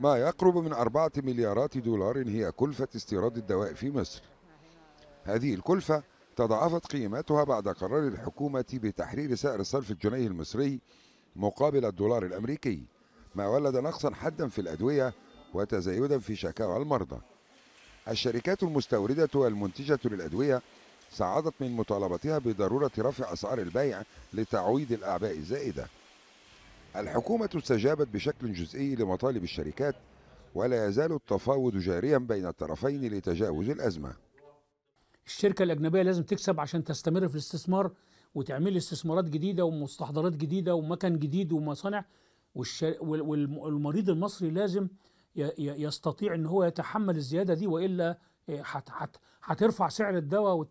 ما يقرب من أربعة مليارات دولار هي كلفة استيراد الدواء في مصر هذه الكلفة تضاعفت قيمتها بعد قرار الحكومة بتحرير سعر صرف الجنيه المصري مقابل الدولار الأمريكي ما ولد نقصا حدا في الأدوية وتزايدا في شكاوى المرضى الشركات المستوردة والمنتجة للأدوية صعدت من مطالبتها بضرورة رفع أسعار البيع لتعويض الأعباء الزائدة الحكومة استجابت بشكل جزئي لمطالب الشركات ولا يزال التفاوض جاريا بين الطرفين لتجاوز الأزمة الشركة الأجنبية لازم تكسب عشان تستمر في الاستثمار وتعمل استثمارات جديدة ومستحضرات جديدة ومكن جديد ومصانع والمريض المصري لازم يستطيع ان هو يتحمل الزياده دي والا إيه، هترفع سعر الدواء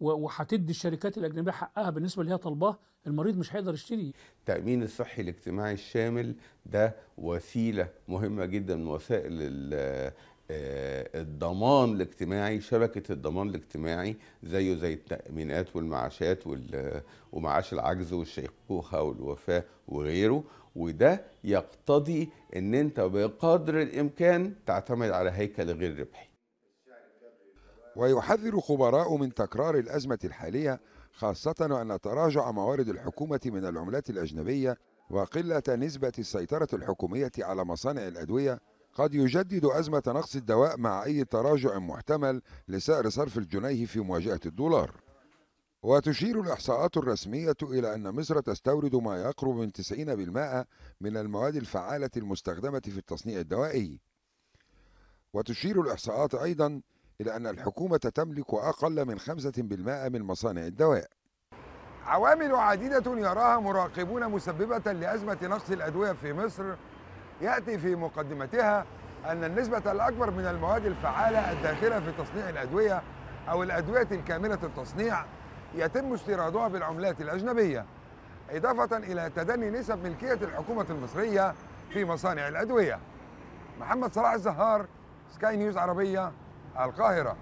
وهتدي الشركات الاجنبيه حقها بالنسبه اللي هي طالباه المريض مش هيقدر يشتري التامين الصحي الاجتماعي الشامل ده وسيله مهمه جدا من وسائل آه، الضمان الاجتماعي شبكة الضمان الاجتماعي زيه زي التأمينات والمعاشات ومعاش العجز والشيخوخة والوفاة وغيره وده يقتضي ان انت بقدر الامكان تعتمد على هيكل غير ربحي ويحذر خبراء من تكرار الأزمة الحالية خاصة أن تراجع موارد الحكومة من العملات الأجنبية وقلة نسبة السيطرة الحكومية على مصانع الأدوية قد يجدد أزمة نقص الدواء مع أي تراجع محتمل لسعر صرف الجنيه في مواجهة الدولار وتشير الإحصاءات الرسمية إلى أن مصر تستورد ما يقرب من 90% من المواد الفعالة المستخدمة في التصنيع الدوائي وتشير الإحصاءات أيضا إلى أن الحكومة تملك أقل من 5% من مصانع الدواء عوامل عديدة يراها مراقبون مسببة لأزمة نقص الأدوية في مصر يأتي في مقدمتها أن النسبة الأكبر من المواد الفعالة الداخلة في تصنيع الأدوية أو الأدوية الكاملة التصنيع يتم استيرادها بالعملات الأجنبية إضافة إلى تدني نسب ملكية الحكومة المصرية في مصانع الأدوية محمد صلاح الزهار سكاي نيوز عربية القاهرة